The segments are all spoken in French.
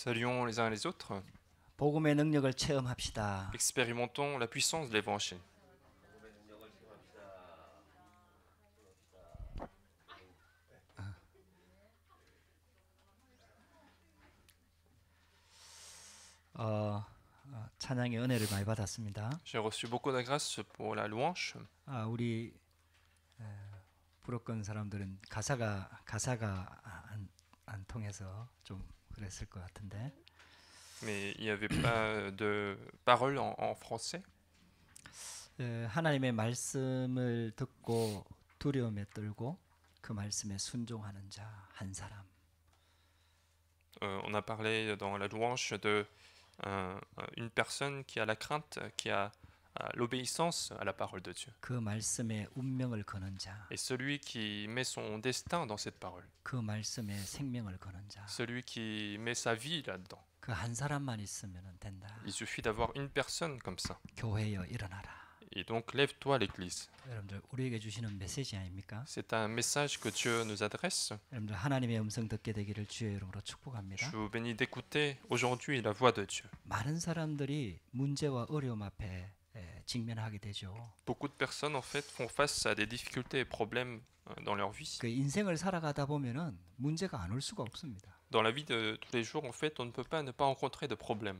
Saluons les uns les autres. 복음의 능력을 체험합시다. Expérimentons la puissance de l'évangile. 어, 찬양의 은혜를 많이 받았습니다. J'ai reçu beaucoup de grâce pour la louange. 아, 우리 브로큰 사람들은 가사가 가사가 안, 안 통해서 좀 Mais il n'y avait pas euh, de parole en, français. Euh, euh, on a parlé dans la louange de une personne qui a la crainte, qui a l'obéissance à la parole de Dieu. Et celui qui met son destin dans cette parole. Celui qui met sa vie là-dedans. Il suffit d'avoir une personne comme ça. Et donc lève-toi l'Église. C'est un message que Dieu nous adresse. Je vous bénis d'écouter aujourd'hui la voix de Dieu. Beaucoup de personnes en fait font face à des difficultés et problèmes euh, dans leur vie. Dans la vie de tous les jours en fait, on ne peut pas ne pas rencontrer de problèmes.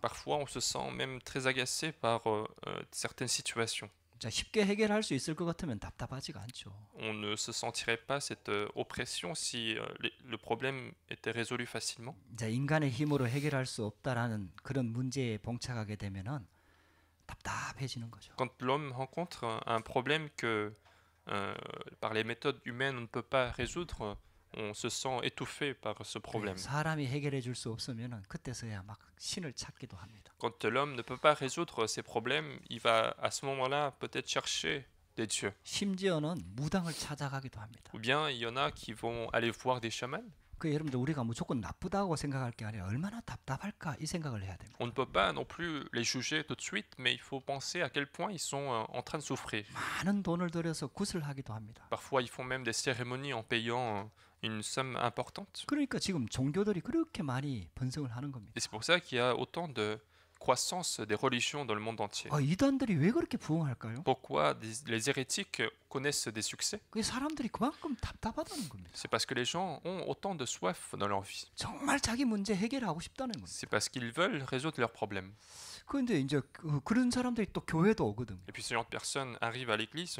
Parfois, on se sent même très agacé par euh, euh, certaines situations. 해결할 수 있을 On ne se sentirait pas cette euh, oppression si euh, le problème était résolu facilement. 힘으로 해결할 수 없다라는 그런 문제에 봉착하게 Quand l'homme rencontre un problème que euh, par les méthodes humaines on ne peut pas résoudre, on se sent étouffé par ce problème. Quand l'homme ne peut pas résoudre ses problèmes, il va à ce moment-là peut-être chercher des dieux. Ou bien il y en a qui vont aller voir des chamans. On ne peut pas non plus les juger tout de suite, mais il faut penser à quel point ils sont euh, en train de souffrir. Parfois, ils font même des cérémonies en payant euh, une somme importante. Et c'est pour ça qu'il y a autant de croissance des religions dans le monde entier. Pourquoi les hérétiques connaissent des succès C'est parce que les gens ont autant de soif dans leur vie. C'est parce qu'ils veulent résoudre leurs problèmes. Et puis ce genre de personnes arrivent à l'église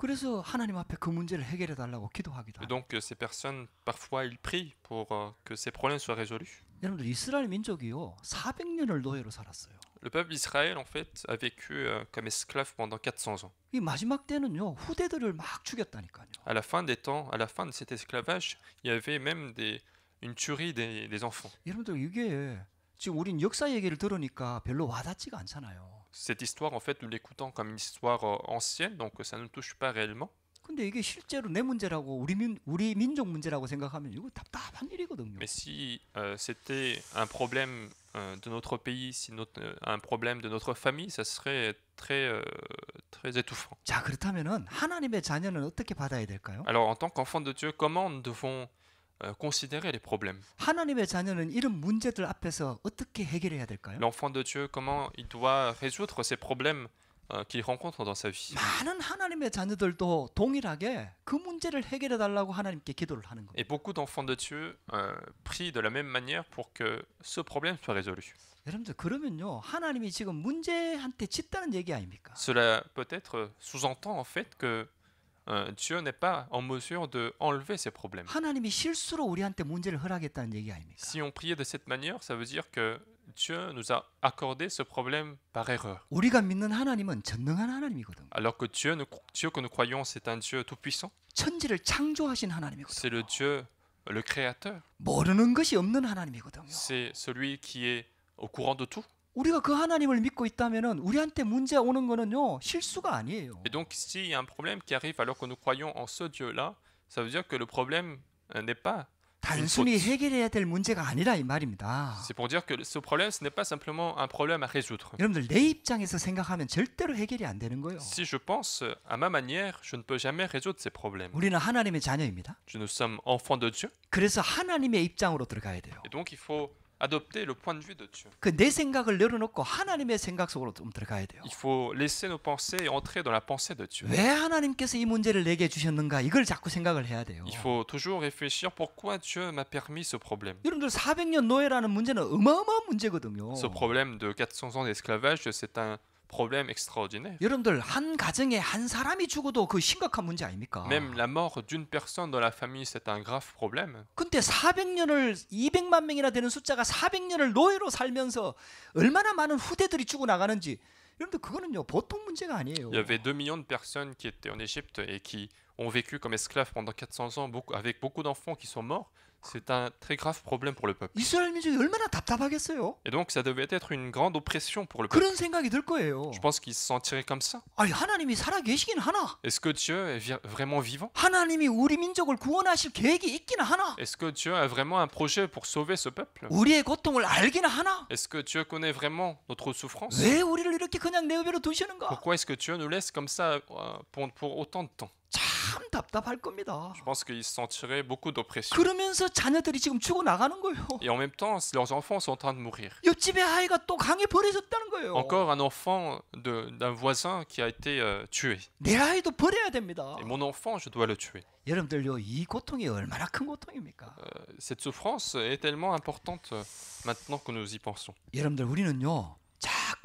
그래서 하나님 앞에 그 문제를 해결해 달라고 기도하기도 하고. Donc ces personnes parfois ils prient pour que ces problèmes soient résolus. 여러분들 이스라엘 민족이요 400년을 노예로 살았어요. Le peuple d'Israël en fait a vécu comme esclave pendant 400 ans. 이 마지막 때는요 후대들을 막 죽였다니까요. À la fin des temps, à la fin de cet esclavage, il y avait même des une tuerie des des enfants. 여러분들 이게 지금 우린 역사 얘기를 들으니까 별로 와닿지가 않잖아요. Cette histoire, en fait, nous l'écoutant comme une histoire ancienne, donc ça ne touche pas réellement. 근데 이게 실제로 내 문제라고 우리 민 우리 민족 문제라고 생각하면 이거 답답한 일이거든요. Mais si euh, c'était un problème euh, de notre pays, si notre euh, un problème de notre famille, ça serait très euh, très étouffant. 자 그렇다면은 하나님의 자녀는 어떻게 받아야 될까요? Alors en tant qu'enfant de Dieu, comment devons Euh, considérer les problèmes. L'enfant de Dieu, comment il doit résoudre ces problèmes euh, qu'il rencontre dans sa vie. 하나님의 자녀들도 동일하게 그 문제를 해결해 달라고 하나님께 Et beaucoup d'enfants de Dieu euh, prient de la même manière pour que ce problème soit résolu. 그러면요 하나님이 지금 문제한테 얘기 아닙니까? Cela peut-être sous-entend en fait que euh, Dieu n'est pas en mesure de enlever ces problèmes. Si on priait de cette manière, ça veut dire que Dieu nous a accordé ce problème par erreur. Alors que Dieu, que nous croyons, c'est un Dieu tout-puissant. C'est le Dieu, le Créateur. C'est celui qui est au courant de tout. 우리가 그 하나님을 믿고 있다면은 우리한테 문제 오는 거는요 실수가 아니에요. Et donc s'il y a un problème qui arrive alors que nous croyons en ce Dieu-là, ça veut dire que le problème n'est pas 단순히 해결해야 될 문제가 아니라 이 말입니다. C'est pour dire que ce problème ce n'est pas simplement un problème à résoudre. 여러분들 내 입장에서 생각하면 절대로 해결이 안 되는 거예요. Si je pense à ma manière, je ne peux jamais résoudre ces problèmes. 우리는 하나님의 자녀입니다. Nous sommes enfants de Dieu. 그래서 하나님의 입장으로 들어가야 돼요. Et donc il faut adopter le point de vue de Dieu. Il faut laisser nos pensées entrer dans la pensée de Dieu. Il faut toujours réfléchir pourquoi Dieu m'a permis ce problème. Ce problème de 400 ans d'esclavage, c'est un problème extraordinaire. 여러분들 한 가정에 한 사람이 죽어도 그 심각한 문제 아닙니까? Même la mort d'une personne dans la famille, c'est un grave problème. 근데 400년을 200만 명이나 되는 숫자가 400년을 노예로 살면서 얼마나 많은 후대들이 죽어 나가는지 여러분들 그거는요 보통 문제가 아니에요. Il y avait 2 millions de personnes qui étaient en Égypte et qui ont vécu comme esclaves pendant 400 ans avec beaucoup d'enfants qui sont morts. C'est un très grave problème pour le peuple. Et donc ça devait être une grande oppression pour le peuple. Je pense qu'il se sentirait comme ça. Est-ce que Dieu est vraiment vivant? Est-ce que Dieu a vraiment un projet pour sauver ce peuple? Est-ce que Dieu connaît vraiment notre souffrance? Pourquoi est-ce que Dieu nous laisse comme ça euh, pour autant de temps? Je pense qu'ils sentiraient beaucoup d'oppression. Et en même temps, leurs enfants sont en train de mourir. Encore un enfant d'un voisin qui a été euh, tué. Et mon enfant, je dois le tuer. Euh, cette souffrance est tellement importante euh, maintenant que nous y pensons.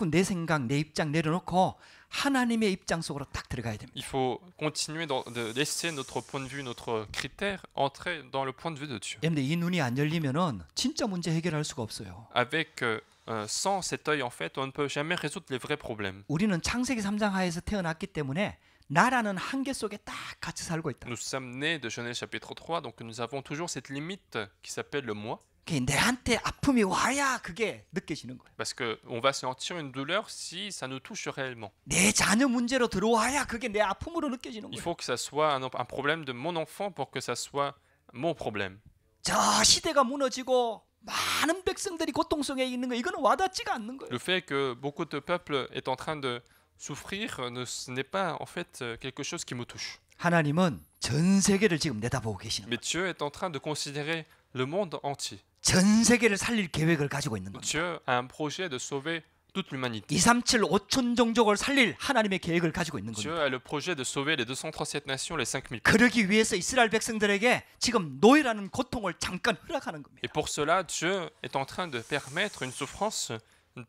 내 생각, 내 입장 내려놓고 하나님의 입장 속으로 Il faut continuer de laisser notre point de vue, notre critère entrer dans le point de vue de Dieu. 진짜 문제 수가 없어요. Euh, euh, sans cet œil, en fait, on ne peut jamais résoudre les vrais problèmes. 창세기 3 태어났기 때문에 나라는 속에 딱 같이 살고 Nous sommes nés de Genèse chapitre 3, donc nous avons toujours cette limite qui s'appelle le moi. Parce qu'on va sentir une douleur si ça nous touche réellement. Il faut que ça soit un, problème de mon enfant pour que ça soit mon problème. Le fait que beaucoup de peuples est en train de souffrir ne ce n'est pas en fait quelque chose qui me touche. Mais Dieu est en train de considérer le monde entier. 전 세계를 살릴 계획을 가지고 있는 겁니다. Dieu a un projet de sauver toute l'humanité. 237 5천 종족을 살릴 하나님의 계획을 가지고 있는 Dieu 겁니다. a le projet de sauver les 237 nations, les 5000 peuples. 그러기 위해서 이스라엘 백성들에게 지금 노예라는 고통을 잠깐 허락하는 겁니다. Et pour cela, Dieu est en train de permettre une souffrance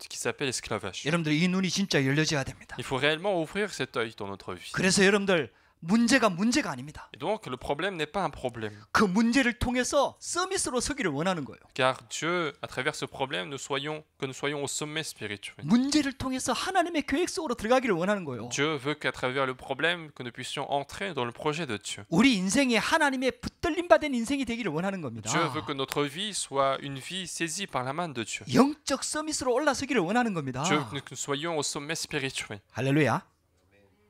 qui s'appelle esclavage. 여러분들 이 눈이 진짜 열려져야 됩니다. Il faut réellement ouvrir cet œil dans notre vie. 그래서 여러분들 문제가 문제가 아닙니다. Donc le problème n'est pas un problème. 그 문제를 통해서 서밋으로 서기를 원하는 거예요. Car Dieu, à travers ce problème, nous soyons que nous soyons au sommet spirituel. 문제를 통해서 하나님의 계획 속으로 들어가기를 원하는 거예요. Dieu veut qu'à travers le problème que nous puissions entrer dans le projet de Dieu. 우리 인생이 하나님의 붙들림 받은 인생이 되기를 원하는 겁니다. Dieu veut que notre vie soit une vie saisie par la main de Dieu. 영적 서밋으로 올라서기를 원하는 겁니다. Dieu veut que nous soyons au sommet spirituel. 할렐루야.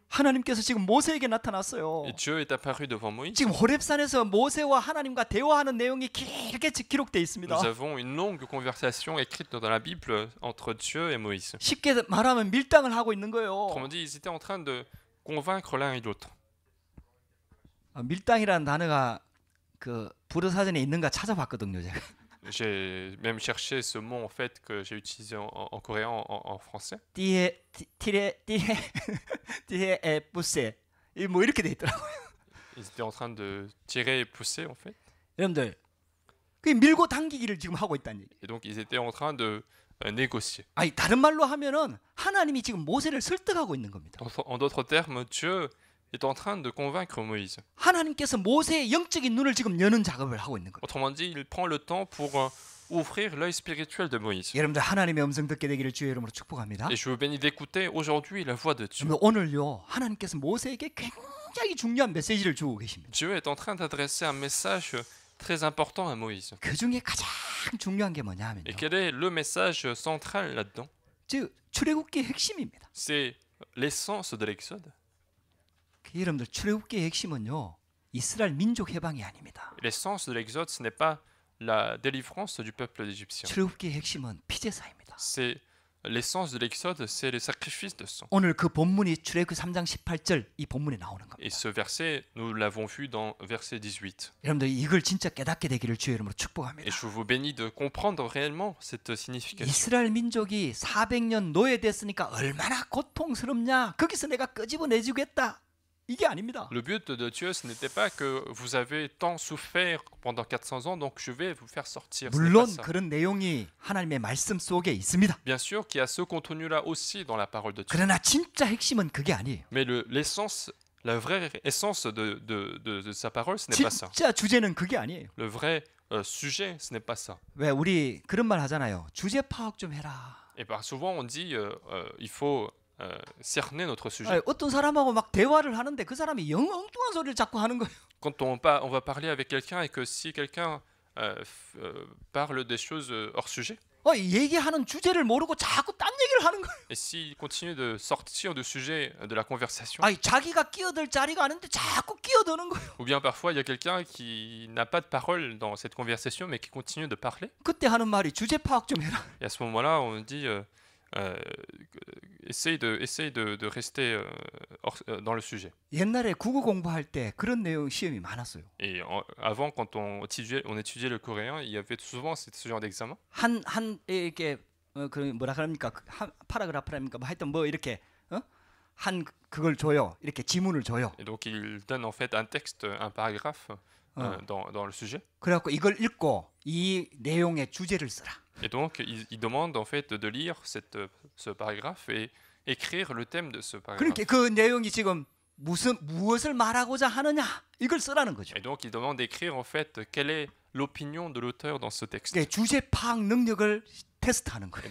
하나님께서 지금 모세에게 나타났어요. Dieu est apparu devant Moïse. 지금 호렙산에서 모세와 하나님과 대화하는 내용이 길게 기록돼 있습니다. Nous avons une longue conversation écrite dans la Bible entre Dieu et Moïse. 쉽게 말하면 밀당을 하고 있는 거예요. Autrement dit, ils étaient en train de convaincre l'un et l'autre. 밀당이라는 단어가 그 불어사전에 있는가 찾아봤거든요, 제가. j'ai même cherché ce mot en fait que j'ai utilisé en, coréen en, français. Ils étaient en train de tirer et pousser en fait. Et donc ils étaient en train de euh, négocier. en d'autres termes, Dieu est en train de convaincre Moïse. Autrement dit, il prend le temps pour euh, ouvrir l'œil spirituel de Moïse. Et je vous bénis d'écouter aujourd'hui la voix de Dieu. Dieu est en train d'adresser un message très important à Moïse. Et quel est le message central là-dedans? C'est l'essence de l'Exode. 여러분들 출애굽기의 핵심은요. 이스라엘 민족 해방이 아닙니다. L'essence de l'Exode ce n'est pas la délivrance du peuple égyptien. 출애굽기의 핵심은 피제사입니다. C'est l'essence de l'Exode c'est le sacrifice de sang. 오늘 그 본문이 출애굽기 3장 18절 이 본문에 나오는 겁니다. Et ce verset nous l'avons vu dans verset 18. 여러분들 이걸 진짜 깨닫게 되기를 주의 이름으로 축복합니다. Et je vous bénis de comprendre réellement cette signification. 이스라엘 민족이 400년 노예됐으니까 얼마나 고통스럽냐. 거기서 내가 끄집어내 주겠다. Le but de Dieu, ce n'était pas que vous avez tant souffert pendant 400 ans, donc je vais vous faire sortir. Bien sûr qu'il y a ce contenu-là aussi dans la parole de Dieu. Mais l'essence la vraie essence de, sa parole, ce n'est pas ça. Le vrai euh, sujet, ce n'est pas ça. Et souvent, on dit, euh, euh, il faut cerner notre sujet. Quand on, on va parler avec quelqu'un et que si quelqu'un parle des choses euh, hors sujet, et s'il continue de sortir du sujet de la conversation, ou bien parfois il y a quelqu'un qui n'a pas de parole dans cette conversation mais qui continue de parler, et à ce moment-là on dit euh, essaye de essaye de, de rester dans le sujet. 옛날에 국어 공부할 때 그런 내용 시험이 많았어요. Et avant quand on étudiait on étudiait le coréen, il y avait souvent ce genre d'examen. 한한 이게그 뭐라 그럽니까? 한 파라그래프랍니까? 뭐 하여튼 뭐 이렇게 어? 한 그걸 줘요. 이렇게 지문을 줘요. Et donc il donne en fait un texte, un paragraphe 어. dans dans le sujet. 그래갖고 이걸 읽고 이 내용의 주제를 쓰라. Et donc, il, demande en fait de lire ce paragraphe et écrire le thème de ce paragraphe. 무슨 무엇을 말하고자 하느냐 쓰라는 거죠. Et donc, il demande d'écrire en fait quelle est l'opinion de l'auteur dans ce texte. Et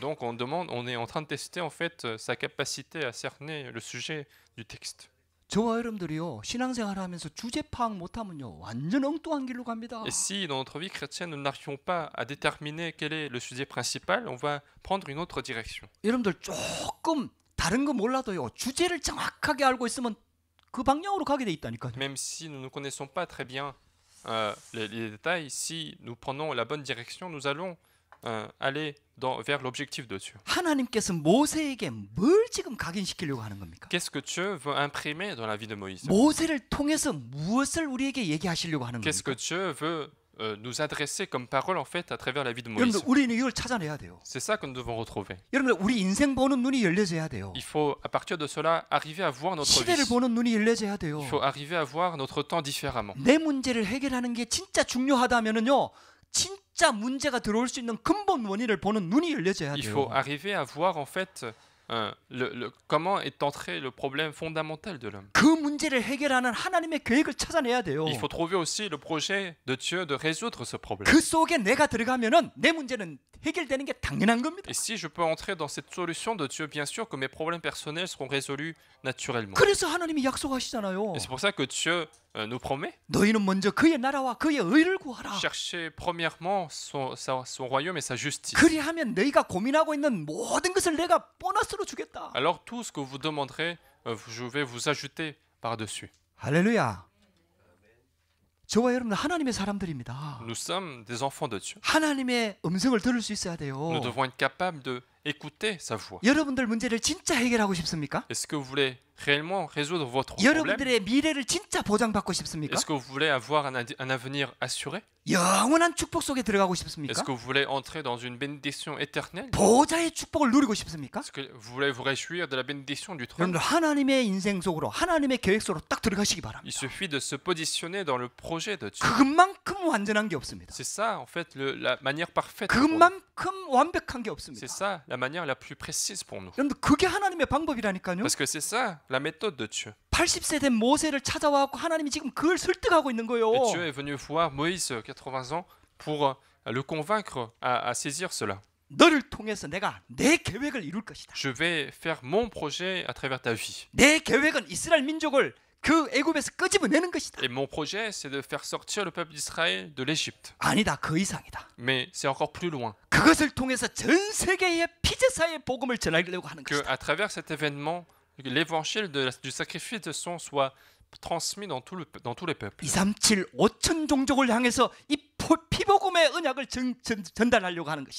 donc, on demande, on est en train de tester en fait sa capacité à cerner le sujet du texte. 저와 여러분들이요 신앙생활 하면서 주제 파악 못하면요 완전 엉뚱한 길로 갑니다. Et si dans notre vie chrétienne nous n'arrivons pas à déterminer quel est le sujet principal, on va prendre une autre direction. 여러분들 조금 다른 거 몰라도요 주제를 정확하게 알고 있으면 그 방향으로 가게 돼 있다니까요. Même si nous ne connaissons pas très bien euh, les, les détails, si nous prenons la bonne direction, nous allons aller dans, vers l'objectif de Dieu. Qu'est-ce que Dieu veut imprimer dans la vie de Moïse Qu'est-ce que Dieu veut euh, nous adresser comme parole en fait à travers la vie de Moïse. C'est ça que nous devons retrouver. Il faut à partir de cela arriver à voir notre vie. Il faut arriver à voir notre temps différemment. 진짜 il faut arriver à voir en fait euh, le, comment est entré le problème fondamental de l'homme. Il faut trouver aussi le projet de Dieu de résoudre ce problème. Et si je peux entrer dans cette solution de Dieu, bien sûr que mes problèmes personnels seront résolus naturellement. Et c'est pour ça que Dieu euh, nous promet chercher premièrement son, royaume et sa justice. Alors tout ce que vous demanderez, euh, je vais vous ajouter par-dessus. Alléluia. Nous sommes des enfants de Dieu. 하나님의 음성을 들을 수 있어야 돼요. Nous devons être capables de Écoutez sa voix. Est-ce que vous voulez réellement résoudre votre problème Est-ce que vous voulez avoir un, avenir assuré Est-ce que vous voulez entrer dans une bénédiction éternelle Est-ce que vous voulez vous réjouir de la bénédiction du trône Il suffit de se positionner dans le projet de Dieu. C'est ça, en fait, la manière parfaite. C'est ça, la la manière la plus précise pour nous. Parce que c'est ça la méthode de Dieu. 80 Et Dieu est venu voir Moïse 80 ans pour euh, le convaincre à, saisir cela. Je vais faire mon projet à travers ta vie. Et mon projet, c'est de faire sortir le peuple d'Israël de l'Égypte. Mais c'est encore plus loin. Que à travers cet événement, l'évangile du sacrifice de sang soit transmis dans, tout dans tous les peuples.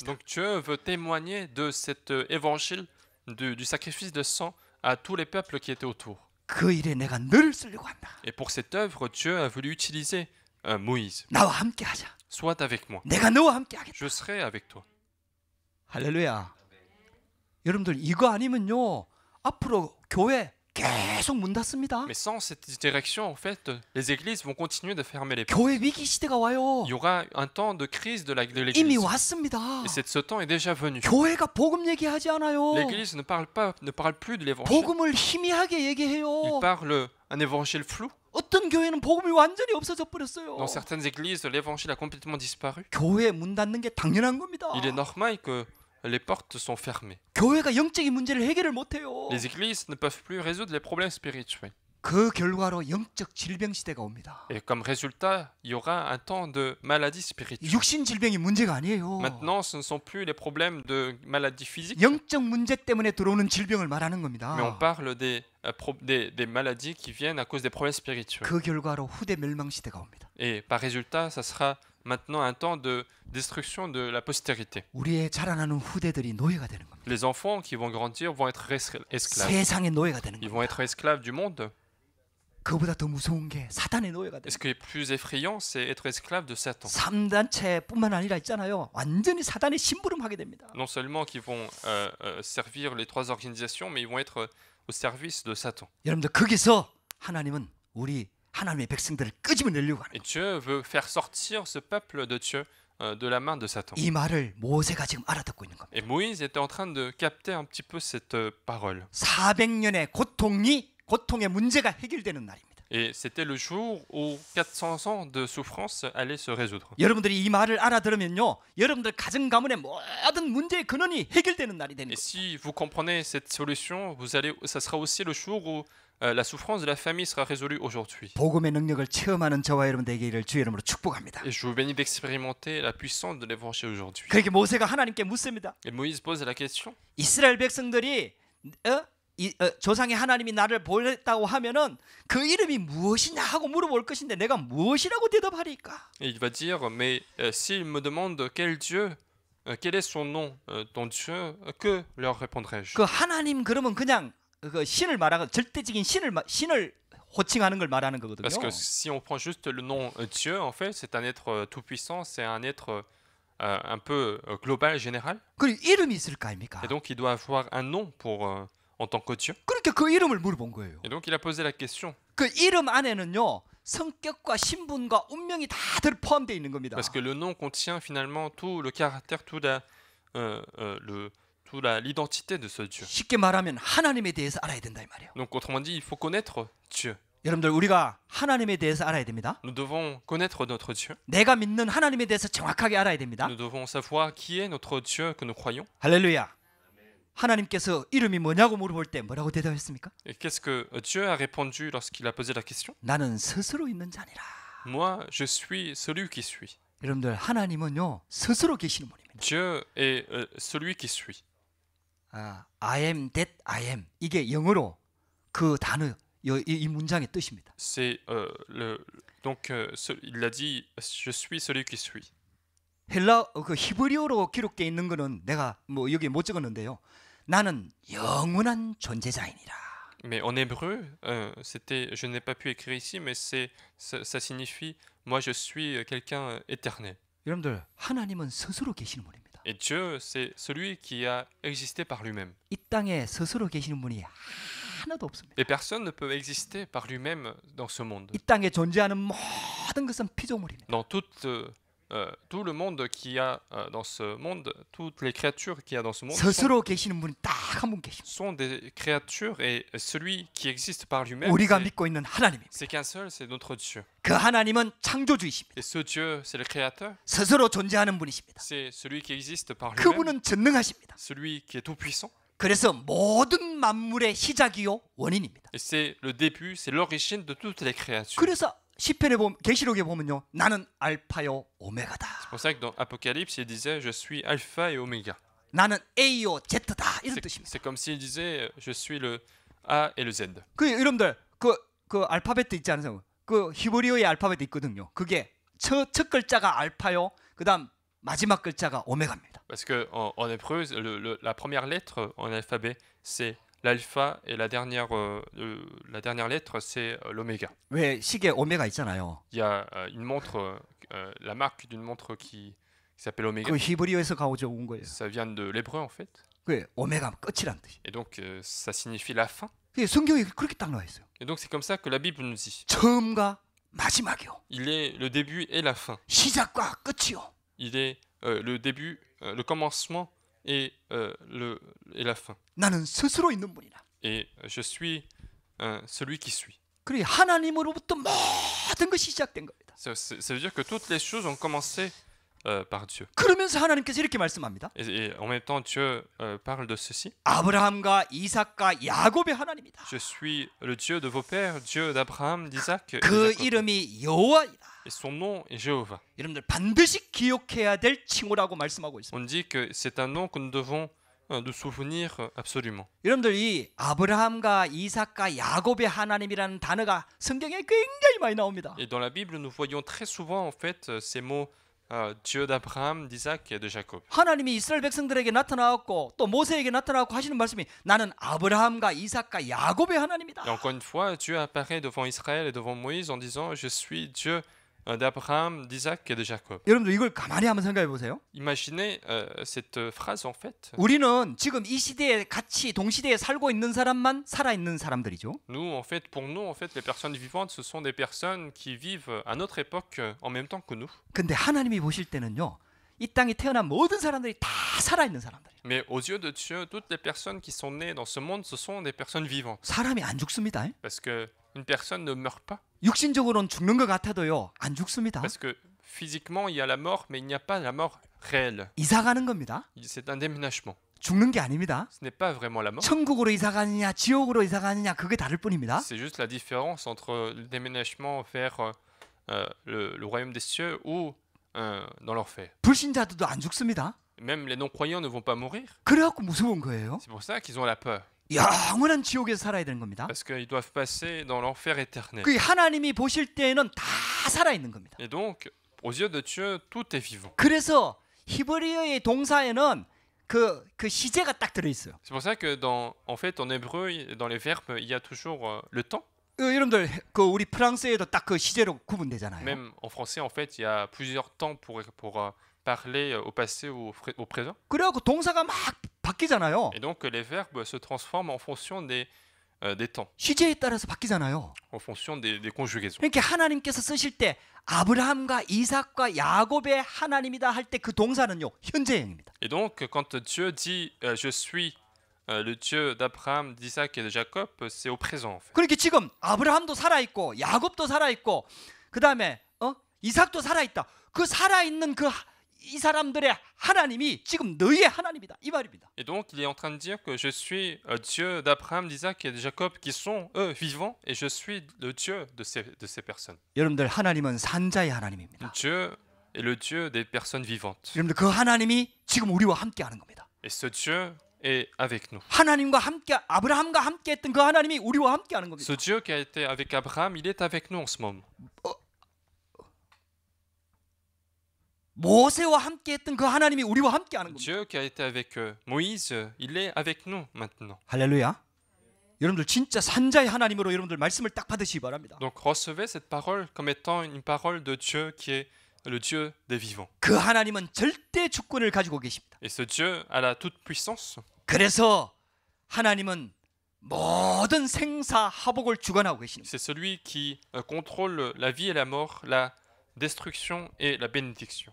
Donc Dieu veut témoigner de cet euh, évangile du sacrifice de sang à tous les peuples qui étaient autour. 그 일에 내가 너를 쓰려고 한다. Et pour cette œuvre, Dieu a voulu utiliser euh, Moïse. 나와 함께 하자. Sois avec moi. 내가 너와 함께 하겠다. Je serai avec toi. 할렐루야. 여러분들 이거 아니면요 앞으로 교회 Mais sans cette direction, en fait, les églises vont continuer de fermer les portes. Il y aura un temps de crise de l'église. Et ce temps est déjà venu. L'église ne parle pas, ne parle plus de l'évangile. parle un évangile flou. Dans certaines églises, l'évangile a complètement disparu. Il est normal que les portes sont fermées. Les églises ne peuvent plus résoudre les problèmes spirituels. Et comme résultat, il y aura un temps de maladie spirituelle. Maintenant, ce ne sont plus les problèmes de maladie physiques. Mais on parle euh, des, maladies qui viennent à cause des problèmes spirituels. Et par résultat, ça sera maintenant un temps de destruction de la postérité. Les enfants qui vont grandir vont être esclaves. Ils vont être esclaves du monde. Ce qui est plus effrayant, c'est être esclave de Satan. Non seulement qu'ils vont euh, euh, servir les trois organisations, mais ils vont être au service de Satan. 여러분들 거기서 하나님은 우리 하나님의 Dieu veut faire sortir ce peuple de Dieu euh, de la main de Satan. Et Moïse était en train de capter un petit peu cette euh, parole. Et c'était le jour où 400 ans de souffrance allaient se résoudre. 여러분들이 이 말을 알아들으면요, 여러분들 가정 모든 문제의 근원이 해결되는 날이 Et si vous comprenez cette solution, vous allez, ça sera aussi le jour où euh, la souffrance de la famille sera résolue aujourd'hui. Et je vous bénis d'expérimenter la puissance de l'évangile aujourd'hui. 그렇게 모세가 하나님께 묻습니다. Et Moïse pose la question. 이스라엘 백성들이 어? 이, 조상의 하나님이 나를 보냈다고 하면은 그 이름이 무엇이냐 하고 물어볼 것인데 내가 무엇이라고 대답하리까? Il va dire mais euh, s'il me demande quel Dieu euh, quel est son nom euh, ton Dieu que leur répondrai-je? 그 하나님 그러면 그냥 그 신을 말하는 절대적인 신을 신을 호칭하는 걸 말하는 거거든요. Parce que si on prend juste le nom Dieu, en fait, c'est un être tout puissant, c'est un être u h un peu global, général. Et donc il doit avoir un nom pour euh, en tant que Dieu. Et donc il a posé la question. 그 이름 안에는요. 성격과 신분과 운명이 다들 포함되어 Parce que le nom contient finalement tout le caractère, tout la, euh, euh, le toute l'identité de ce Dieu. 쉽게 말하면 하나님에 대해서 알아야 된다 이 말이에요. Donc autrement dit, il faut connaître Dieu. 여러분들 우리가 하나님에 대해서 알아야 됩니다. Nous devons connaître notre Dieu. 내가 믿는 하나님에 대해서 정확하게 알아야 됩니다. Nous devons savoir qui est notre Dieu que nous croyons. 할렐루야. 하나님께서 이름이 뭐냐고 물어볼 때 뭐라고 대답했습니까? Et qu'est-ce que Dieu a répondu lorsqu'il a posé la question? 나는 스스로 있는 자니라. Moi, je suis celui qui suis. 여러분들 하나님은요 스스로 계시는 분입니다. Dieu est celui qui suit. 아, I am that I am 이게 영어로 그 단어 이, 이 문장의 뜻입니다. C'est euh, le donc euh, il a dit je suis celui qui suis. 헬라 그 히브리어로 기록되어 있는 거는 내가 뭐 여기 못 적었는데요. 나는 영원한 존재자이니라. Mais en hébreu, euh, c'était je n'ai pas pu écrire ici mais c'est ça, ça signifie moi je suis quelqu'un éternel. 여러분들 하나님은 스스로 계시는 분입니다. Et Dieu, c'est celui qui a existé par lui-même. 이 땅에 스스로 계시는 분이 하나도 없습니다. Et personne ne peut exister par lui-même dans ce monde. 이 땅에 존재하는 모든 것은 피조물입니다. Dans toute Euh, tout le monde qui a euh, dans ce monde, toutes les créatures qui a dans ce monde sont, des créatures et celui qui existe par lui-même, c'est qu'un seul, c'est notre Dieu. Et ce Dieu, c'est le créateur. C'est celui qui existe par lui-même. Celui qui est tout puissant. Et C'est le début, c'est l'origine de toutes les créatures. 시편에 보면 계시록에 보면요. 나는 알파요 오메가다. C'est pour ça que dans Apocalypse il disait je suis alpha et oméga. 나는 A요 Z다 이런 뜻입니다. C'est comme s'il disait je suis le A et le Z. 그 여러분들 그 그 알파벳 있지 않으세요? 그 히브리어의 알파벳 있거든요. 그게 첫, 첫 글자가 알파요. 그다음 마지막 글자가 오메가입니다. Parce que en, en hébreu le, le, la première lettre en alphabet c'est l'alpha et la dernière, euh, la dernière lettre, c'est euh, l'oméga. Il y a euh, une montre, la marque d'une montre qui, s'appelle oméga Ça vient de l'hébreu en fait. Et donc ça signifie la fin. Et donc c'est comme ça que la Bible nous dit. Il est le début et la fin. Il est le début, le commencement et, euh, le, et la fin. Et je suis euh, celui qui suis. ça veut dire que toutes les choses ont commencé par Dieu. 그러면서 하나님께서 이렇게 말씀합니다. Et, et en même temps, Dieu euh, parle de ceci. 아브라함과 이삭과 야곱의 하나님이다. Je suis le Dieu de vos pères, Dieu d'Abraham, d'Isaac. 그 et 이름이 여호와이다. Et son nom est Jéhovah. 여러분들 반드시 기억해야 될 칭호라고 말씀하고 있습니다. On dit que c'est un nom que nous devons de souvenir absolument. 여러분들 이 아브라함과 이삭과 야곱의 하나님이라는 단어가 성경에 굉장히 많이 나옵니다. Et dans la Bible, nous voyons très souvent en fait ces mots 아, Dieu d'Abraham, d'Isaac et de Jacob. 하나님이 이스라엘 백성들에게 나타나왔고 또 모세에게 나타나왔고 하시는 말씀이 나는 아브라함과 이삭과 야곱의 하나님이다. Et encore une fois, Dieu apparaît devant Israël et devant Moïse en disant je suis Dieu d'Abraham, d'Isaac et de Jacob. 여러분들 이걸 가만히 한번 생각해 보세요. Imaginez u h cette phrase en fait. 우리는 지금 이 시대에 같이 동시대에 살고 있는 사람만 살아 있는 사람들이죠. Nous en fait pour nous en fait les personnes vivantes ce sont des personnes qui vivent à notre époque en même temps que nous. 근데 하나님이 보실 때는요. 이 땅에 태어난 모든 사람들이 다 살아 있는 사람들이에요. Mais aux yeux de Dieu, toutes les personnes qui sont nées dans ce monde, ce sont des personnes vivantes. 사람이 안 죽습니다. Parce que Une personne ne meurt pas. Parce que physiquement il y a la mort, mais il n'y a pas la mort réelle. C'est un déménagement. Ce n'est pas vraiment la mort. C'est juste la différence entre le déménagement vers euh, euh, le, royaume des cieux ou euh, dans l'enfer. Même les non-croyants ne vont pas mourir. C'est pour ça qu'ils ont la peur. Parce qu'ils doivent passer dans l'enfer éternel. Et donc aux yeux de Dieu tout est vivant. C'est pour ça que dans en fait en hébreu dans les verbes il y a toujours euh, le temps. Même en français en fait il y a plusieurs temps pour pour euh, parler euh, au passé ou au, au présent. 동사가 막 바뀌잖아요. Et donc les verbes se transforment en fonction des des temps. 시제에 따라서 바뀌잖아요. En fonction des, des conjugaisons. 그러니까 하나님께서 쓰실 때 아브라함과 이삭과 야곱의 하나님이다 할 때 그 동사는요 현재형입니다. Et donc quand Dieu dit euh, je suis euh, le Dieu d'Abraham, d'Isaac et de Jacob, c'est au présent. En fait. 그러니까 지금 아브라함도 살아 있고 야곱도 살아 있고 그 다음에 어 이삭도 살아 있다. 그 살아 있는 그 하, Et donc il est en train de dire que je suis euh, Dieu d'Abraham, d'Isaac et de Jacob qui sont eux vivants et je suis le Dieu de ces de ces personnes. 여러분들 Dieu est le Dieu des personnes vivantes. Et ce Dieu est avec nous. Ce Dieu qui a été avec Abraham, il est avec nous en ce moment. 모세와 함께 했던 그 하나님이 우리와 함께 하는 겁니다. Dieu qui a été avec Moïse, il est avec nous maintenant. 할렐루야. 여러분들 진짜 산자의 하나님으로 여러분들 말씀을 딱 받으시기 바랍니다. Donc recevez cette parole comme étant une parole de Dieu qui est le Dieu des vivants. 그 하나님은 절대 주권을 가지고 계십니다. Et ce Dieu a la toute puissance. 그래서 하나님은 모든 생사 하복을 주관하고 계십니다. C'est celui qui contrôle la vie et la mort, la destruction et la bénédiction.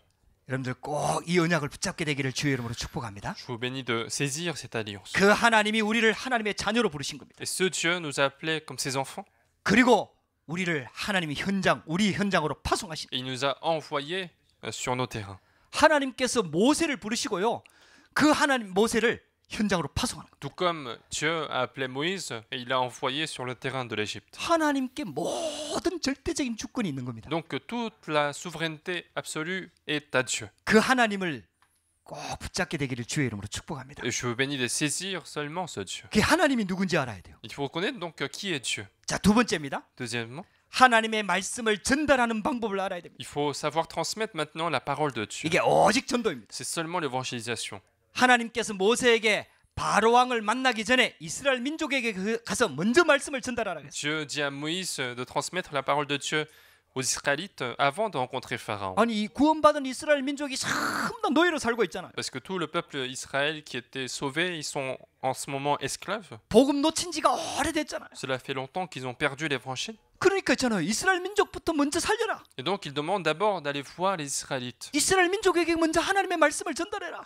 여러분들 꼭 이 언약을 붙잡게 되기를 주의 이름으로 축복합니다. Je vous bénis de saisir cette alliance. 그 하나님이 우리를 하나님의 자녀로 부르신 겁니다. Et ce Dieu nous a appelés comme ses enfants. 그리고 우리를 하나님이 현장, 우리 현장으로 파송하신. Il nous a envoyés sur nos terrains. 하나님께서 모세를 부르시고요. 그 하나님 모세를 Tout comme Dieu a appelé Moïse et il l'a envoyé sur le terrain de l'Égypte. Donc toute la souveraineté absolue est à Dieu. Et je bénis de saisir seulement ce Dieu. Il faut reconnaître donc qui est Dieu. Deuxièmement, Il faut savoir transmettre maintenant la parole de Dieu. C'est seulement l'évangélisation. 하나님께서 모세에게 바로 왕을 만나기 전에 이스라엘 민족에게 가서 먼저 말씀을 전달하라 그랬어요. Dieu dit à Moïse de transmettre la parole de Dieu aux Israélites avant de rencontrer Pharaon. 아니 이 구원받은 이스라엘 민족이 참나 노예로 살고 있잖아요. Parce que tout le peuple Israël qui était sauvé, ils sont en ce moment esclaves. 복음 놓친 지가 오래됐잖아요. Cela fait longtemps qu'ils ont perdu l'évangile. Et donc il demande d'abord d'aller voir les Israélites. Il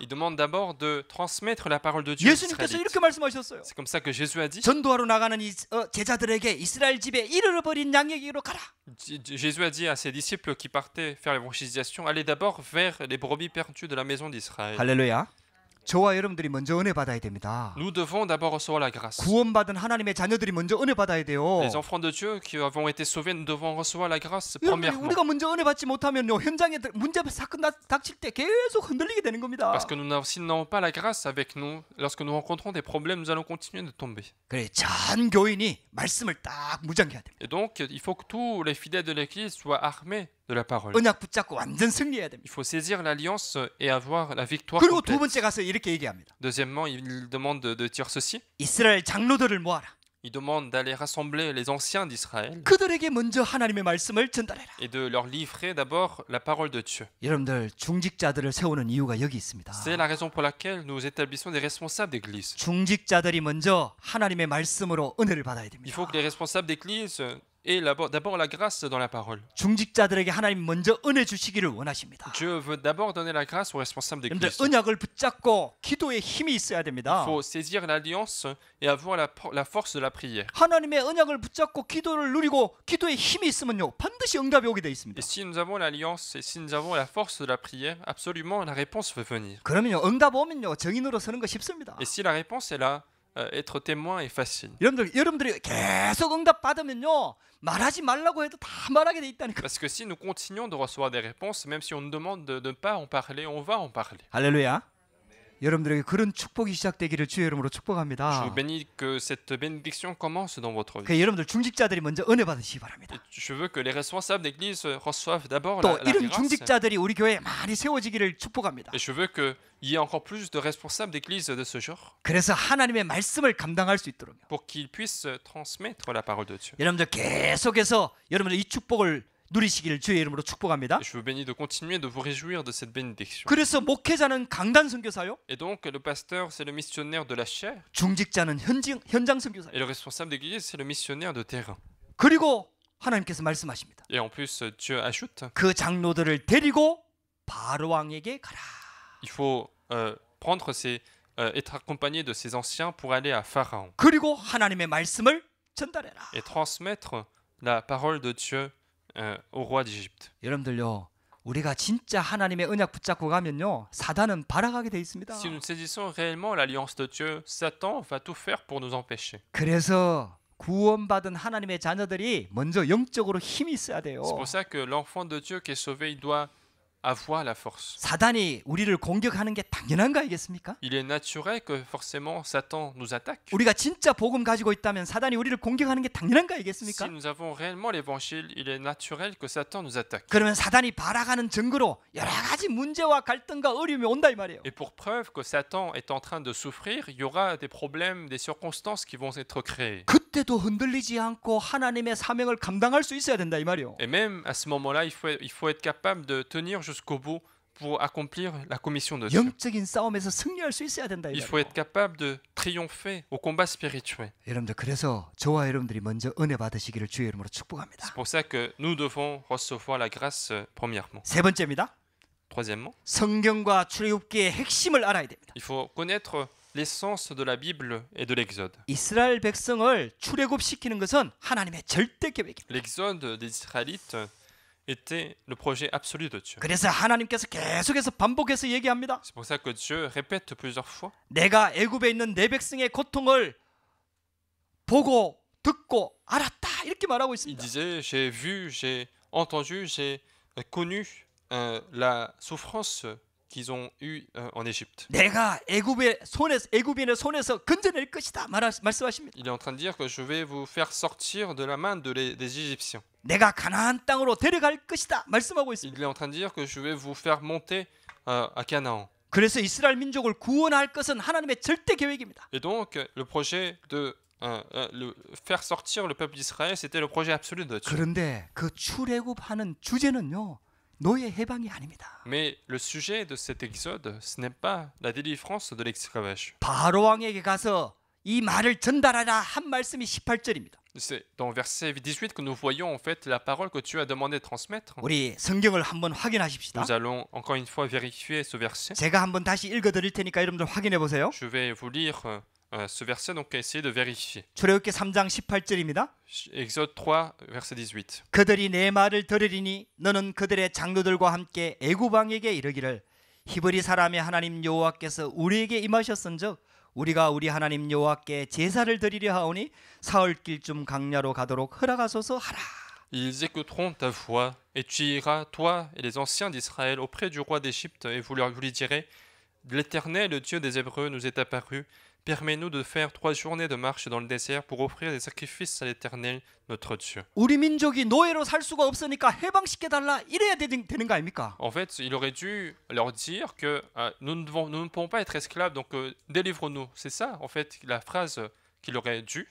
demande d'abord de transmettre la parole de Dieu. aux Israélites. C'est comme ça que Jésus a dit. Jésus a dit à ses disciples qui partaient faire l'évangélisation, allez d'abord vers les brebis perdues de la maison d'Israël. alléluia 저와 여러분들이 먼저 은혜 받아야 됩니다. Nous devons d'abord recevoir la grâce. 구원받은 하나님의 자녀들이 먼저 은혜 받아야 돼요. Les enfants de Dieu qui avons été sauvés, nous devons recevoir la grâce premièrement. 우리가 먼저 은혜 받지 못하면요 현장에 문제 사건 닥칠 때 계속 흔들리게 되는 겁니다. Parce que nous si nous n'avons pas la grâce avec nous, lorsque nous rencontrons des problèmes, nous allons continuer de tomber. 그래 전 교인이 말씀을 딱 무장해야 됩니다. Et donc il faut que tous les fidèles de l'Église soient armés de la parole. Il faut saisir l'alliance et avoir la victoire complète. Deuxièmement, il demande de, dire ceci. Il demande d'aller rassembler les anciens d'Israël et de leur livrer d'abord la parole de Dieu. C'est la raison pour laquelle nous établissons des responsables d'église. Il faut que les responsables d'église et d'abord la grâce dans la parole. Dieu veut d'abord donner la grâce aux responsables des Il faut saisir l'alliance et avoir la, force de la prière. 있으면요 Et si nous avons l'alliance et si nous avons la force de la prière, absolument la réponse veut venir. Et si la réponse est là euh, être témoin est facile. Parce que si nous continuons de recevoir des réponses, même si on nous demande de ne pas en parler, on va en parler. Alléluia. 여러분들에게 그런 축복이 시작되기를 주의 이름으로 축복합니다. Je vous bénis que cette bénédiction commence dans votre vie. 그 여러분들 중직자들이 먼저 은혜 받으시기 바랍니다. Je veux que les responsables d'église reçoivent d'abord la, la grâce. 또 이런 중직자들이 우리 교회에 많이 세워지기를 축복합니다. Et je veux que il y ait encore plus de responsables d'église de ce genre. 그래서 하나님의 말씀을 감당할 수 있도록. Pour qu'ils puissent transmettre la parole de Dieu. 여러분들 계속해서 여러분들 이 축복을 Je vous bénis de continuer de vous réjouir de cette bénédiction. Et donc le pasteur c'est le missionnaire de la chair. Et le responsable d'église c'est le missionnaire de terrain. Et en plus Dieu ajoute. 그 Il faut euh, prendre euh, être accompagné de ses anciens pour aller à Pharaon. 하나님의 말씀을 Et transmettre la parole de Dieu au roi d'Égypte. 여러분들요. 우리가 진짜 하나님의 언약 붙잡고 가면요. 사단은 발악하게 돼 있습니다. Si nous saisissons réellement l'alliance de Dieu, Satan va tout faire pour nous empêcher. 그래서 구원받은 하나님의 자녀들이 먼저 영적으로 힘이 있어야 돼요. C'est pour ça que l'enfant de Dieu qui est sauvé, il doit avoir la force. Il est naturel que forcément Satan nous attaque. Si nous avons réellement l'évangile, il est naturel que Satan nous attaque. Et pour preuve que Satan est en train de souffrir, il y aura des problèmes, des circonstances qui vont être créées. Et même à ce moment-là, il faut, il faut être capable de tenir jusqu'au bout pour accomplir la commission de Dieu. Il faut être capable de triompher au combat spirituel. C'est pour ça que nous devons recevoir la grâce euh, premièrement. Troisièmement. Il faut connaître l'essence de la Bible et de l'Exode. L'Exode des Israélites était le projet absolu de Dieu. C'est pour ça que Dieu répète plusieurs fois. Il disait, j'ai vu, j'ai entendu, j'ai connu euh, la souffrance qu'ils ont eu euh, en Égypte. Il est en train de dire que je vais vous faire sortir de la main de des Égyptiens. Il est en train de dire que je vais vous faire monter euh, à Canaan. Et donc, le projet de euh, le- faire sortir le peuple d'Israël, c'était le projet absolu de Dieu. Mais le sujet de cet exode, ce n'est pas la délivrance de l'esclavage. C'est dans verset 18 que nous voyons en fait la parole que Dieu a demandé de transmettre. Nous allons encore une fois vérifier ce verset. Je vais vous lire euh, ce verset, donc à essayer de vérifier. 출애굽기 3장 18절입니다. Exode 3 verset 18. 그들이 내 말을 들으리니 너는 그들의 장로들과 함께 애굽 왕에게 이르기를 히브리 사람의 하나님 여호와께서 우리에게 임하셨은즉 우리가 우리 하나님 여호와께 제사를 드리려 하오니 사흘길쯤 강야로 가도록 허락하소서 하라. Ils écouteront ta voix et tu iras toi et les anciens d'Israël auprès du roi d'Égypte et vous lui direz L'Éternel, le Dieu des Hébreux, nous est apparu Permets-nous de faire trois journées de marche dans le désert pour offrir des sacrifices à l'Éternel, notre Dieu. En fait, il aurait dû leur dire que euh, nous, ne pouvons pas être esclaves, donc euh, délivre-nous. C'est ça, en fait, la phrase qu'il aurait dû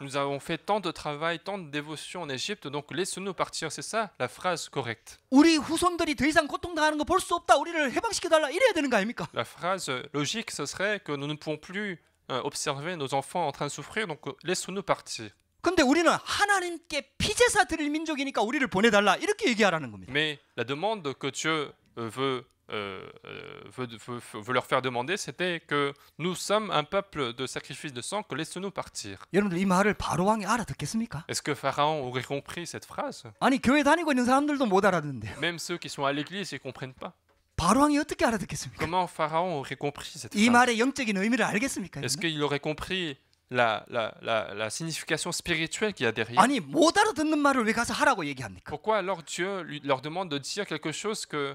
Nous avons fait tant de travail, tant de dévotion en Égypte, donc laisse-nous partir. C'est ça la phrase correcte. La phrase logique ce serait que nous ne pouvons plus euh, observer nos enfants en train de souffrir, donc laisse-nous partir. Mais la demande que Dieu euh, veut Euh, veut, veut, leur faire demander, c'était que nous sommes un peuple de sacrifice de sang, que laisse-nous partir. Est-ce que Pharaon aurait compris cette phrase Même ceux qui sont à l'église ne comprennent pas. Comment Pharaon aurait compris cette phrase Est-ce qu'il aurait compris la, signification spirituelle qu'il y a derrière. Pourquoi alors Dieu leur demande de dire quelque chose que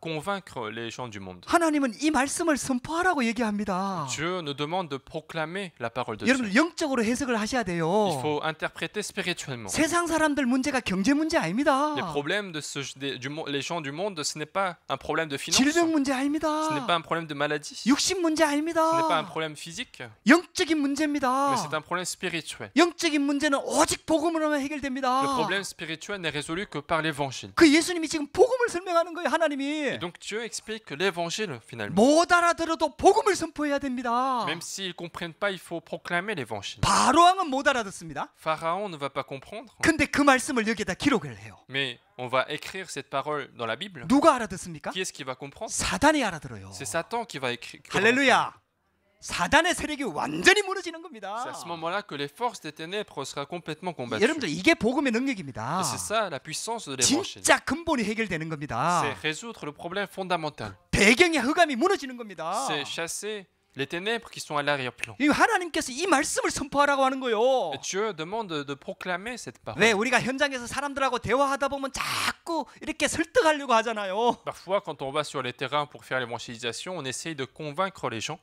convaincre les gens du monde. 하나님은 이 말씀을 선포하라고 얘기합니다. Dieu nous demande de proclamer la parole de Dieu. 여러분 영적으로 해석을 하셔야 돼요. Il faut interpréter spirituellement. 세상 사람들 문제가 경제 문제 아닙니다. Les problèmes de ce, des, du, les gens du monde, ce n'est pas un problème de finances. 질병 문제 아닙니다. Ce n'est pas un problème de maladie. 육신 문제 아닙니다. Ce n'est pas un problème physique. 영적인 문제입니다. Mais c'est un problème spirituel. 영적인 문제는 오직 복음으로만 해결됩니다. Le problème spirituel n'est résolu que par l'évangile. 그 예수님이 지금 복음을 설명하는 거예요, 하나님이. donc Dieu explique que l'évangile finalement. Même s'ils ne comprennent pas, il faut proclamer l'évangile. Pharaon ne va pas comprendre. Mais on va écrire cette parole dans la Bible. Qui est-ce qui va comprendre? C'est Satan qui va écrire. Alléluia 사단의 세력이 완전히 무너지는 겁니다. C'est à ce moment-là que les forces des ténèbres sera complètement combattues. 여러분들 이게 복음의 능력입니다. C'est ça la puissance de l'évangile. 진짜 근본이 해결되는 겁니다. C'est résoudre le problème fondamental. 배경의 흑암이 무너지는 겁니다. C'est chasser les ténèbres qui sont à l'arrière-plan. 하나님께서 이 말씀을 선포하라고 하는 거요. Dieu demande de proclamer cette parole. 왜 우리가 현장에서 사람들하고 대화하다 보면 자꾸 이렇게 설득하려고 하잖아요. Parfois quand on va sur les terrains pour faire l'évangélisation, on essaye de convaincre les gens.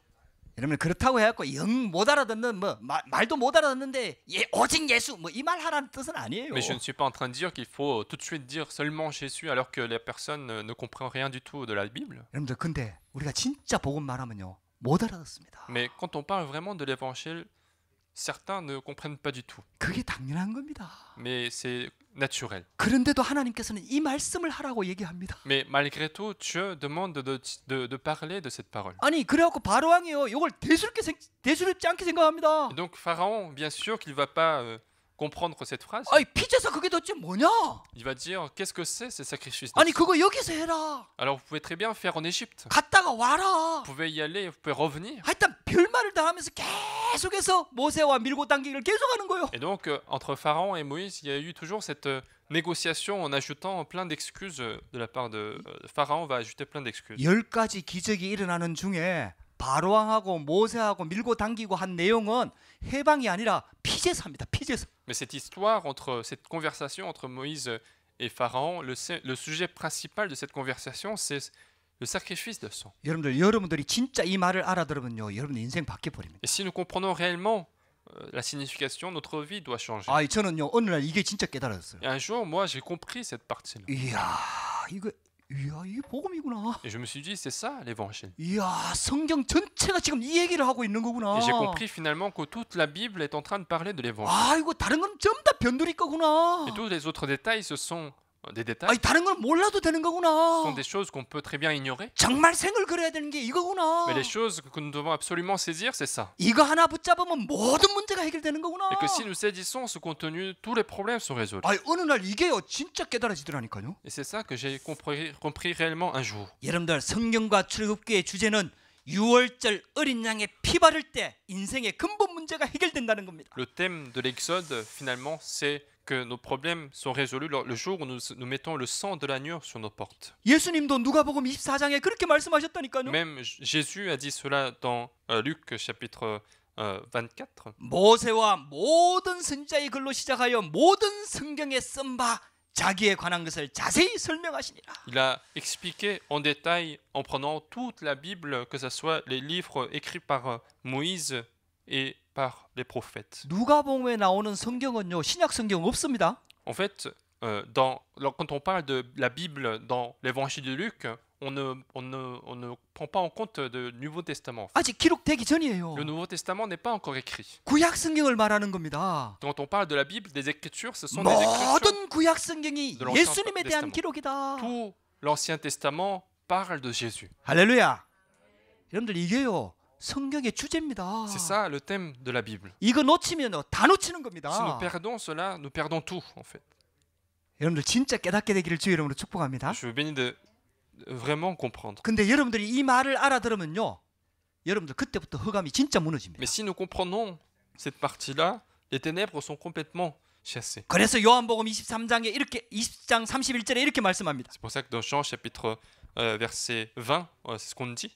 여러분 그렇다고 해갖고 영못 알아듣는 뭐 마, 말도 못 알아듣는데 예, 오직 예수 뭐 이말 하라는 뜻은 아니에요. Mais je ne suis pas en train de dire qu'il faut tout de suite dire seulement Jésus alors que les personnes ne comprennent rien du tout de la Bible. 여러분들 근데 우리가 진짜 복음 말하면요 못 알아듣습니다. Mais quand on parle vraiment de l'évangile certains ne comprennent pas du tout. 그게 당연한 겁니다. Mais c'est naturel. Mais malgré tout, Dieu demande de, parler de cette parole. donc Pharaon, bien sûr qu'il ne va pas euh, comprendre cette phrase, il va dire qu'est-ce que c'est ces sacrifices Alors vous pouvez très bien faire en Égypte. Vous pouvez y aller, vous pouvez revenir. Et donc, euh, entre Pharaon et Moïse, il y a eu toujours cette euh, négociation en ajoutant plein d'excuses euh, de la part de Pharaon. Pharaon, va ajouter plein d'excuses. 열 가지 기적이 일어나는 중에 모세하고 밀고 당기고 한 내용은 mais cette histoire entre cette conversation entre Moïse et Pharaon, le, le sujet principal de cette conversation, c'est le sacrifice de sang. 여러분들이 진짜 이 말을 알아들으면요, 인생 버립니다. Et si nous comprenons réellement euh, la signification, notre vie doit changer. 저는요 이게 진짜 깨달았어요. Et un jour, moi, j'ai compris cette partie-là. 이거 et je me suis dit c'est ça l'évangile. Et j'ai compris finalement que toute la Bible est en train de parler de l'évangile. 아 Et tous les autres détails se sont des détails. Ce sont des choses qu'on peut très bien ignorer. Mais les choses que nous devons absolument saisir, c'est ça. Et que si nous saisissons ce contenu, tous les problèmes sont résolus. Et c'est ça que j'ai compris, compris réellement un jour. 성경과 주제는 유월절 어린 양의 피때 인생의 근본 문제가 해결된다는 Le thème de l'Exode, finalement, c'est que nos problèmes sont résolus le jour où nous, mettons le sang de l'agneau sur nos portes. Même Jésus a dit cela dans euh, Luc chapitre 24. Euh, Il a expliqué en détail en prenant toute la Bible, que ce soit les livres écrits par euh, Moïse et par les prophètes. En fait, euh, dans, quand on parle de la Bible dans l'Évangile de Luc, on ne, on, ne, prend pas en compte le Nouveau Testament. Le Nouveau Testament n'est pas encore écrit. Quand on parle de la Bible, des Écritures, ce sont des Écritures. Testament. Tout l'Ancien Testament parle de Jésus. 할렐루야. 여러분들 성경의 주제입니다. C'est ça le thème de la Bible. 이거 놓치면 다 놓치는 겁니다. Si nous perdons cela, nous perdons tout en fait. 여러분들 진짜 깨닫게 되기를 주의 이름으로 축복합니다. Je vous bénis de vraiment comprendre. 근데 여러분들이 이 말을 알아들으면요. 여러분들 그때부터 흑암이 진짜 무너집니다. Mais si nous comprenons cette partie-là, les ténèbres sont complètement chassées. 그래서 요한복음 23장에 이렇게 20장 31절에 이렇게 말씀합니다. C'est pour ça que dans Jean chapitre euh, verset 20, euh, c'est ce qu'on dit.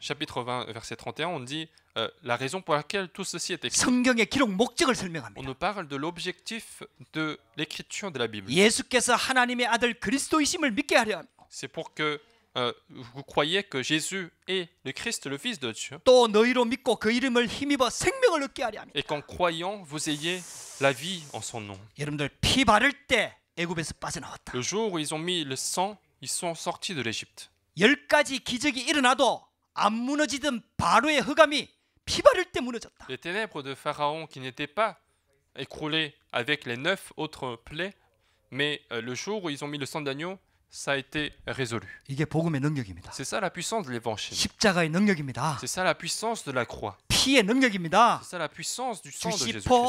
chapitre 20 verset 31 on dit euh, la raison pour laquelle tout ceci est écrit. On nous parle de l'objectif de l'écriture de la Bible. C'est pour que euh, vous croyez que Jésus est le Christ, le Fils de Dieu. Et qu'en croyant vous ayez la vie en son nom. Le jour où ils ont mis le sang, ils sont sortis de l'Égypte. Les ténèbres de Pharaon qui n'étaient pas écroulées avec les neuf autres plaies, mais euh, le jour où ils ont mis le sang d'agneau, ça a été résolu. C'est ça la puissance de l'évangile. C'est ça la puissance de la croix. C'est ça la puissance du sang de Jésus. Nous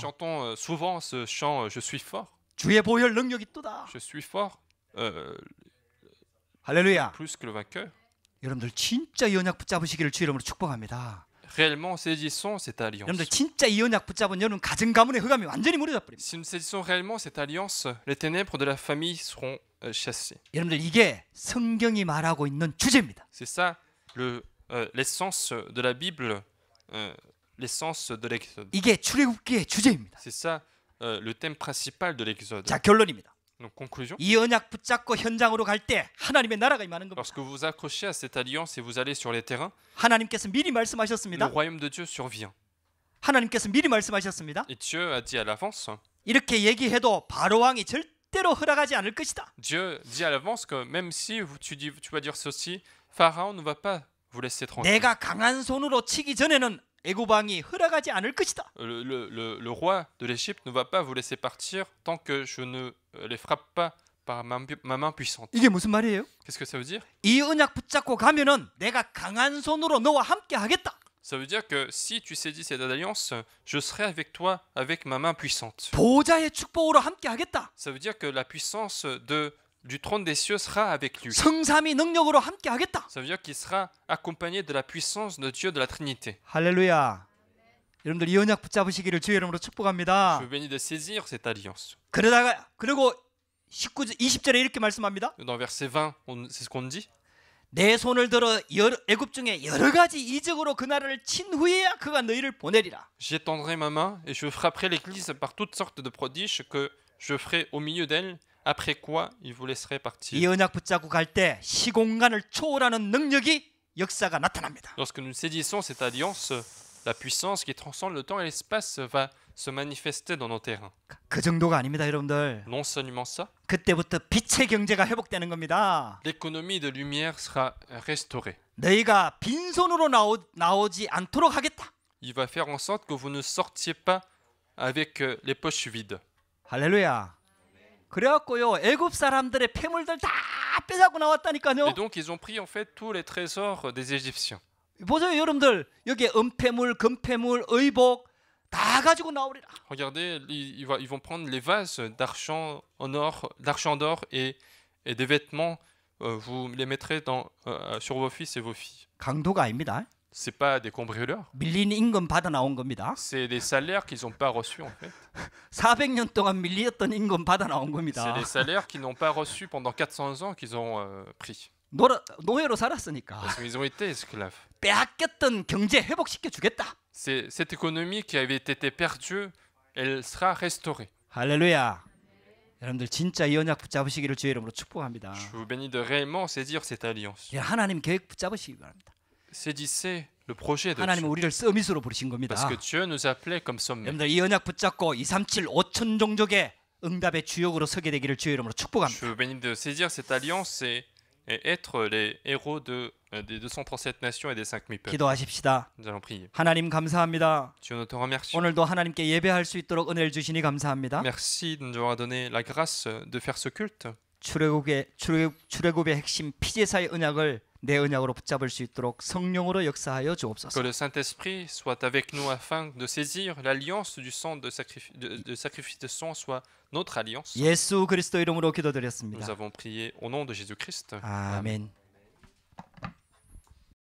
chantons euh, souvent ce chant euh, je suis fort. 주의 보혈 능력이 또다. Je suis fort. Euh, 할렐루야. Plus que le vainqueur. 여러분들 진짜 연약 붙잡으시기를 주 이름으로 축복합니다. Réellement saisissons cette alliance. 여러분들 진짜 이 언약 붙잡은 여러분 가정 가문의 흑암이 완전히 무너져 버립니다. Si nous saisissons réellement cette alliance, les ténèbres de la famille seront chassées. 여러분들 이게 성경이 말하고 있는 주제입니다. C'est ça le euh, l'essence de la Bible, euh, l'essence de l'Exode. 이게 출애굽기의 주제입니다. C'est ça le thème principal de l'Exode. Donc conclusion. Lorsque vous accrochez à cette alliance et vous allez sur les terrains, le royaume de Dieu survient. Et Dieu a dit à l'avance. Dieu dit à l'avance que même si tu dis tu vas dire ceci, Pharaon ne va pas vous laisser tranquille. 내가 손으로 치기 전에는 le, roi de l'Égypte ne va pas vous laisser partir tant que je ne les frappe pas par ma, ma main puissante. Qu'est-ce que ça veut dire ça veut dire que si tu saisis cette alliance, je serai avec toi avec ma main puissante. Ça veut dire que la puissance de du trône des cieux sera avec lui. Ça veut dire qu'il sera accompagné de la puissance de Dieu de la Trinité. Je bénis de saisir cette alliance. 그러다가 19 Dans verset 20, c'est ce qu'on dit. 내 손을 들어 애굽 중에 여러 가지 이적으로 그 나라를 친 후에야 그가 너희를 보내리라. J'étendrai ma main et je frapperai l'Église par toutes sortes de prodiges que je ferai au milieu d'elle après quoi il vous laisserait partir. Lorsque nous saisissons cette alliance, la puissance qui transcende le temps et l'espace va se manifester dans nos terrains. Non seulement ça. L'économie de lumière sera restaurée. Il va faire en sorte que vous ne sortiez pas avec euh, les poches vides. Alléluia. Et donc ils ont pris en fait tous les trésors euh, des Égyptiens. Regardez, ils vont prendre les vases d'argent d'or et, et, des vêtements. Euh, vous les mettrez dans, euh, sur vos fils et vos filles c'est pas des cambrioleurs. C'est des salaires qu'ils n'ont pas reçus en fait. 400년 동안 밀렸던 받아 C'est des salaires qu'ils n'ont pas reçus pendant 400 ans qu'ils ont euh, pris. 살았으니까. Parce qu'ils ont été esclaves. 경제 cette économie qui avait été perdue, elle sera restaurée. 할렐루야. 여러분들 진짜 이 언약 붙잡으시기를 이름으로 Je vous bénis de réellement saisir cette alliance. 하나님 계획 붙잡으시기 바랍니다. Saisissez le projet de 하나님 우리를 서밋으로 부르신 겁니다. Parce que Dieu nous appelait comme sommet. 여러분들 이 언약 붙잡고 237 5천 종족의 응답의 주역으로 서게 되기를 주의 이름으로 축복합니다. Je vous bénis de saisir cette alliance et, et être les héros de des 237 nations et des 5000 peuples. 기도하십시다. Nous allons prier. 하나님 감사합니다. Dieu nous te remercie. 오늘도 하나님께 예배할 수 있도록 은혜를 주시니 감사합니다. Merci de nous avoir donné la grâce de faire ce culte. 출애굽의 출애굽, 출애굽의 핵심 피제사의 언약을 Que le Saint-Esprit soit avec nous afin de saisir l'alliance du sang de sacrifice de, sacrifice de sang soit notre alliance. Nous avons prié au nom de Jésus-Christ. Amen.